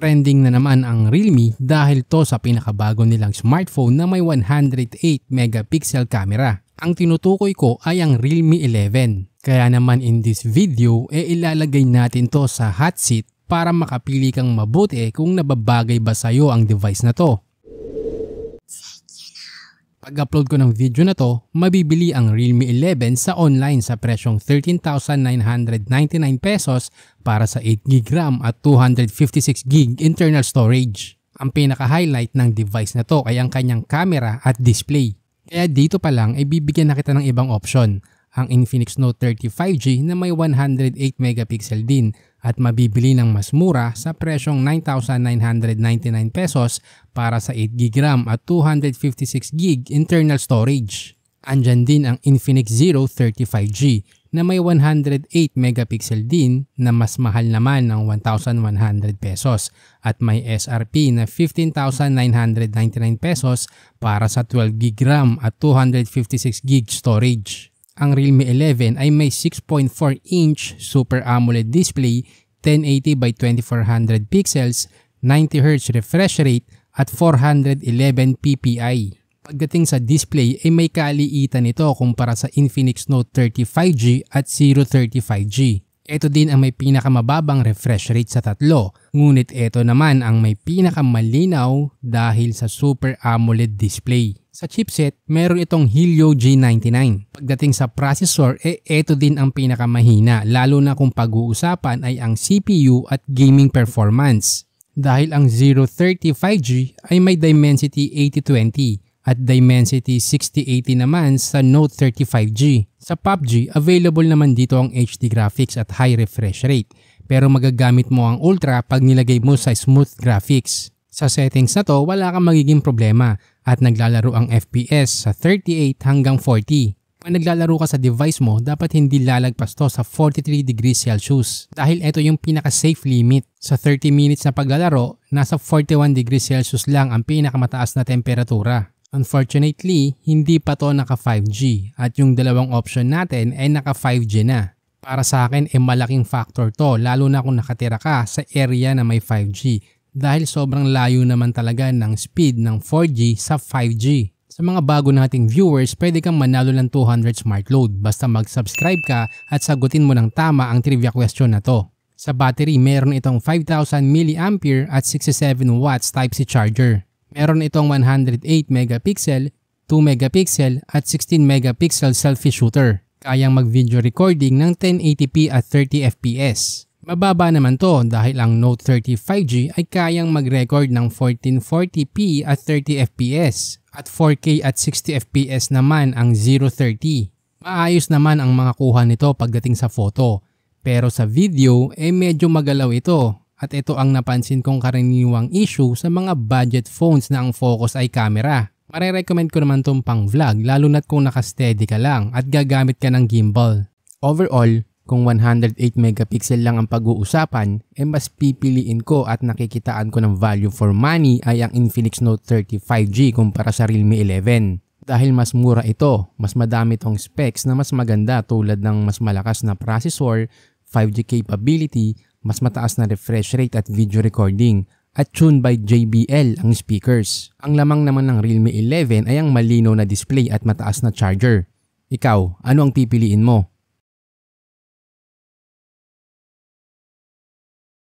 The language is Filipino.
Trending na naman ang Realme dahil to sa pinakabago nilang smartphone na may 108 megapixel camera. Ang tinutukoy ko ay ang Realme 11. Kaya naman in this video e eh ilalagay natin to sa hot seat para makapili kang mabuti kung nababagay ba sa'yo ang device na to pag-upload ko ng video na to, mabibili ang Realme 11 sa online sa presyong 13,999 pesos para sa 8GB RAM at 256GB internal storage. Ang pinaka-highlight ng device na to ay ang kanyang camera at display. Kaya dito pa lang ay bibigyan na kita ng ibang option, ang Infinix Note 35G na may 108 megapixel din at mabibili ng mas mura sa presyong 9,999 pesos para sa 8GB RAM at 256GB internal storage. Andyan din ang Infinix Zero 35G na may 108 megapixel din na mas mahal naman ng 1,100 pesos at may SRP na 15,999 pesos para sa 12GB RAM at 256GB storage ang Realme 11 ay may 6.4-inch Super AMOLED display, 1080 by 2400 pixels, 90Hz refresh rate at 411 ppi. Pagdating sa display ay may kaliitan ito kumpara sa Infinix Note 35G at 035 g ito din ang may pinakamababang refresh rate sa tatlo, ngunit ito naman ang may pinakamalinaw dahil sa Super AMOLED display. Sa chipset, meron itong Helio G99. Pagdating sa processor, eh ito din ang pinakamahina lalo na kung pag-uusapan ay ang CPU at gaming performance. Dahil ang 035G ay may Dimensity 8020 at Dimensity 6080 naman sa Note 35G. Sa PUBG, available naman dito ang HD graphics at high refresh rate, pero magagamit mo ang Ultra pag nilagay mo sa smooth graphics. Sa settings na to, wala kang magiging problema at naglalaro ang FPS sa 38 hanggang 40. Pag naglalaro ka sa device mo, dapat hindi lalagpas to sa 43 degrees Celsius dahil ito yung pinaka-safe limit. Sa 30 minutes na paglalaro, nasa 41 degrees Celsius lang ang pinakamataas na temperatura. Unfortunately, hindi pa to naka 5G at yung dalawang option natin ay naka 5G na. Para sa akin ay eh, malaking factor to lalo na kung nakatira ka sa area na may 5G dahil sobrang layo naman talaga ng speed ng 4G sa 5G. Sa mga bago nating viewers, pwede kang manalo ng 200 smart load basta mag-subscribe ka at sagutin mo ng tama ang trivia question na to. Sa battery, meron itong 5,000 mAh at 67 watts Type-C charger meron itong 108 megapixel, 2 megapixel at 16 megapixel selfie shooter. Kayang mag-video recording ng 1080p at 30fps. Mababa naman to dahil ang Note 30 5G ay kayang mag-record ng 1440p at 30fps at 4K at 60fps naman ang 030. Maayos naman ang mga kuha nito pagdating sa photo pero sa video eh medyo magalaw ito at ito ang napansin kong karaniwang issue sa mga budget phones na ang focus ay camera. Marerecommend ko naman tong pang vlog lalo na't kung nakasteady ka lang at gagamit ka ng gimbal. Overall, kung 108 megapixel lang ang pag-uusapan, eh mas pipiliin ko at nakikitaan ko ng value for money ay ang Infinix Note 30 5G kumpara sa Realme 11 dahil mas mura ito, mas madami tong specs na mas maganda tulad ng mas malakas na processor, 5G capability mas mataas na refresh rate at video recording at tuned by JBL ang speakers. Ang lamang naman ng Realme 11 ay ang malinaw na display at mataas na charger. Ikaw, ano ang pipiliin mo?